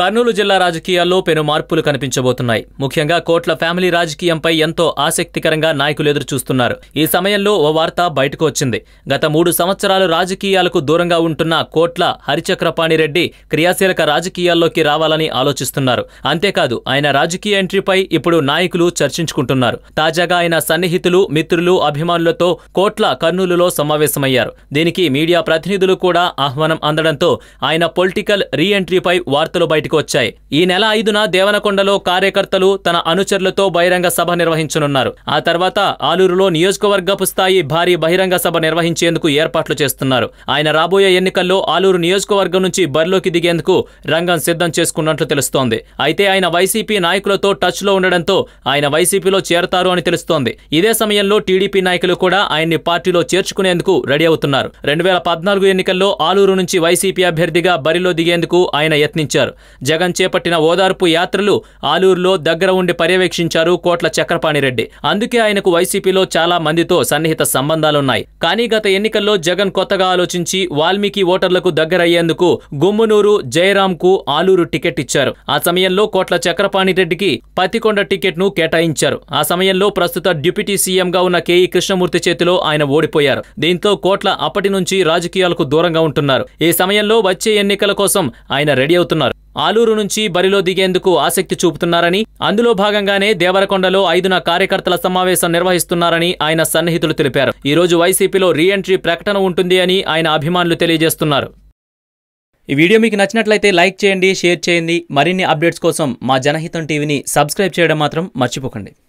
కర్నూలు జిల్లా రాజకీయాల్లో పెను మార్పులు కనిపించబోతున్నాయి ముఖ్యంగా కోట్ల ఫ్యామిలీ రాజకీయంపై ఎంతో ఆసక్తికరంగా నాయకులు ఎదురుచూస్తున్నారు ఈ సమయంలో ఓ వార్త బయటకు వచ్చింది గత మూడు సంవత్సరాలు రాజకీయాలకు దూరంగా ఉంటున్న కోట్ల హరిచక్రపాణిరెడ్డి క్రియాశీలక రాజకీయాల్లోకి రావాలని ఆలోచిస్తున్నారు అంతేకాదు ఆయన రాజకీయ ఎంట్రీపై ఇప్పుడు నాయకులు చర్చించుకుంటున్నారు తాజాగా ఆయన సన్నిహితులు మిత్రులు అభిమానులతో కోట్ల కర్నూలులో సమావేశమయ్యారు దీనికి మీడియా ప్రతినిధులు కూడా ఆహ్వానం అందడంతో ఆయన పొలిటికల్ రీఎంట్రీపై వార్తలు బయట బయటకు వచ్చాయి ఈ నెల ఐదున దేవనకొండలో కార్యకర్తలు తన అనుచరులతో బహిరంగ సభ నిర్వహించనున్నారు ఆ తర్వాత ఆలూరులో నియోజకవర్గపు స్థాయి భారీ బహిరంగ సభ నిర్వహించేందుకు ఏర్పాట్లు చేస్తున్నారు ఆయన రాబోయే ఎన్నికల్లో ఆలూరు నియోజకవర్గం నుంచి బరిలోకి దిగేందుకు రంగం సిద్ధం చేసుకున్నట్లు తెలుస్తోంది అయితే ఆయన వైసీపీ నాయకులతో టచ్ లో ఉండడంతో ఆయన వైసీపీలో చేరతారు అని తెలుస్తోంది ఇదే సమయంలో టీడీపీ నాయకులు కూడా ఆయన్ని పార్టీలో చేర్చుకునేందుకు రెడీ అవుతున్నారు రెండు వేల పద్నాలుగు ఎన్నికల్లో ఆలూరు నుంచి వైసీపీ అభ్యర్థిగా బరిలో దిగేందుకు ఆయన యత్నించారు జగన్ చేపట్టిన ఓదార్పు యాత్రలు ఆలూరులో దగ్గర ఉండి పర్యవేక్షించారు కోట్ల చక్రపాణిరెడ్డి అందుకే ఆయనకు వైసీపీలో చాలా మందితో సన్నిహిత సంబంధాలున్నాయి కానీ గత ఎన్నికల్లో జగన్ కొత్తగా ఆలోచించి వాల్మీకి ఓటర్లకు దగ్గరయ్యేందుకు గుమ్మునూరు జయరాంకు ఆలూరు టికెట్ ఇచ్చారు ఆ సమయంలో కోట్ల చక్రపాణిరెడ్డికి పతికొండ టికెట్ను కేటాయించారు ఆ సమయంలో ప్రస్తుత డిప్యూటీ సీఎంగా ఉన్న కేఈ కృష్ణమూర్తి చేతిలో ఆయన ఓడిపోయారు దీంతో కోట్ల అప్పటి నుంచి రాజకీయాలకు దూరంగా ఉంటున్నారు ఈ సమయంలో వచ్చే ఎన్నికల కోసం ఆయన రెడీ అవుతున్నారు ఆలూరు నుంచి బరిలో దిగేందుకు ఆసక్తి చూపుతున్నారని అందులో భాగంగానే దేవరకొండలో ఐదున కార్యకర్తల సమావేశం నిర్వహిస్తున్నారని ఆయన సన్నిహితులు తెలిపారు ఈరోజు వైసీపీలో రీఎంట్రీ ప్రకటన ఉంటుంది అని ఆయన అభిమానులు తెలియజేస్తున్నారు ఈ వీడియో మీకు నచ్చినట్లయితే లైక్ చేయండి షేర్ చేయండి మరిన్ని అప్డేట్స్ కోసం మా జనహితం టీవీని సబ్స్క్రైబ్ చేయడం మాత్రం మర్చిపోకండి